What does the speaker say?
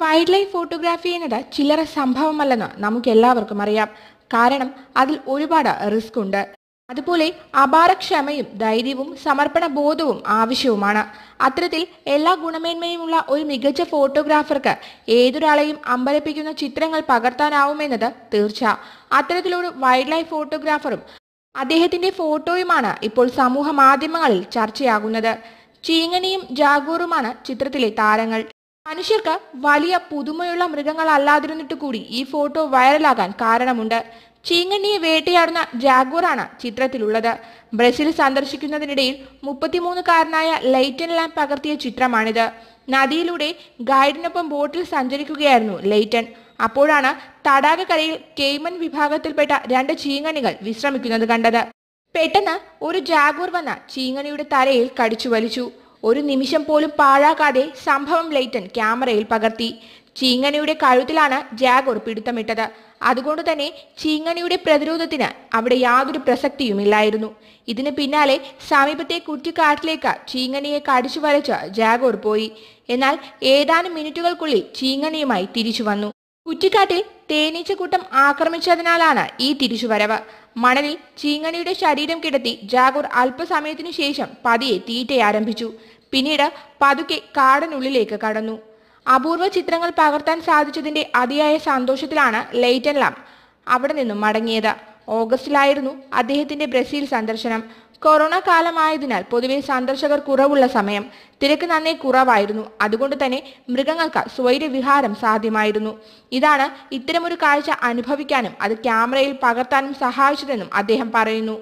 wild life photography എന്നത് ചില്ലറ സംഭവമല്ലെന്ന് നമുക്ക് എല്ലാവർക്കും അറിയാം കാരണം അതിൽ ഒരുപാട് റിസ്ക് ഉണ്ട് അതുപോലെ അപാരക്ഷമയും ധൈര്യവും സമർപ്പണ ബോധവും ആവശ്യവുമാണ് അത്തരത്തിൽ എല്ലാ ഗുണമേന്മയുമുള്ള ഒരു മികച്ച ഫോട്ടോഗ്രാഫർക്ക് ഏതൊരാളെയും അമ്പരപ്പിക്കുന്ന ചിത്രങ്ങൾ പകർത്താനാവുമെന്നത് തീർച്ച അത്തരത്തിലൊരു വൈൽഡ് ലൈഫ് ഫോട്ടോഗ്രാഫറും അദ്ദേഹത്തിന്റെ ഫോട്ടോയുമാണ് ഇപ്പോൾ സമൂഹ മാധ്യമങ്ങളിൽ ചർച്ചയാകുന്നത് ചീങ്ങനിയും ജാഗൂറുമാണ് ചിത്രത്തിലെ താരങ്ങൾ മനുഷ്യർക്ക് വലിയ പുതുമയുള്ള മൃഗങ്ങളല്ലാതിരുന്നിട്ട് കൂടി ഈ ഫോട്ടോ വൈറലാകാൻ കാരണമുണ്ട് ചീങ്ങണ്ണിയെ വേട്ടയാടുന്ന ജാഗ്വറാണ് ചിത്രത്തിലുള്ളത് ബ്രസീൽ സന്ദർശിക്കുന്നതിനിടയിൽ മുപ്പത്തിമൂന്നുകാരനായ ലൈറ്റൻ ലാം പകർത്തിയ ചിത്രമാണിത് നദിയിലൂടെ ഗൈഡിനൊപ്പം ബോട്ടിൽ സഞ്ചരിക്കുകയായിരുന്നു ലൈറ്റൻ അപ്പോഴാണ് തടാകക്കരയിൽ കേമൻ വിഭാഗത്തിൽപ്പെട്ട രണ്ട് ചീങ്ങണികൾ വിശ്രമിക്കുന്നത് കണ്ടത് പെട്ടെന്ന് ഒരു ജാഗൂർ വന്ന ചീങ്ങണിയുടെ തലയിൽ കടിച്ചു വലിച്ചു ഒരു നിമിഷം പോലും പാഴാക്കാതെ സംഭവം ലൈറ്റൻ ക്യാമറയിൽ പകർത്തി ചീങ്ങനയുടെ കഴുത്തിലാണ് ജാഗർ പിടുത്തമിട്ടത് അതുകൊണ്ട് തന്നെ ചീങ്ങനയുടെ പ്രതിരോധത്തിന് അവിടെ യാതൊരു പ്രസക്തിയുമില്ലായിരുന്നു ഇതിന് പിന്നാലെ സമീപത്തെ കുറ്റിക്കാട്ടിലേക്ക് ചീങ്ങനയെ കടിച്ചു വരച്ച് ജാഗോർ പോയി എന്നാൽ ഏതാനും മിനിറ്റുകൾക്കുള്ളിൽ ചീങ്ങനയുമായി തിരിച്ചു വന്നു കുറ്റിക്കാട്ടിൽ തേനീച്ചക്കൂട്ടം ആക്രമിച്ചതിനാലാണ് ഈ തിരിച്ചുവരവ് മണലിൽ ചീങ്ങണിയുടെ ശരീരം കിടത്തി ജാഗൂർ അല്പസമയത്തിനു ശേഷം പതിയെ തീറ്റയാരംഭിച്ചു പിന്നീട് പതുക്കെ കാടനുള്ളിലേക്ക് കടന്നു അപൂർവ ചിത്രങ്ങൾ പകർത്താൻ സാധിച്ചതിന്റെ അതിയായ സന്തോഷത്തിലാണ് ലെയ്റ്റൻ ലാം അവിടെ നിന്നും മടങ്ങിയത് ഓഗസ്റ്റിലായിരുന്നു അദ്ദേഹത്തിന്റെ ബ്രസീൽ സന്ദർശനം കൊറോണ കാലമായതിനാൽ പൊതുവെ സന്ദർശകർ കുറവുള്ള സമയം തിരക്ക് നന്നേ കുറവായിരുന്നു അതുകൊണ്ട് തന്നെ മൃഗങ്ങൾക്ക് സ്വൈര്യവിഹാരം സാധ്യമായിരുന്നു ഇതാണ് ഇത്തരമൊരു കാഴ്ച അനുഭവിക്കാനും അത് ക്യാമറയിൽ പകർത്താനും സഹായിച്ചതെന്നും അദ്ദേഹം പറയുന്നു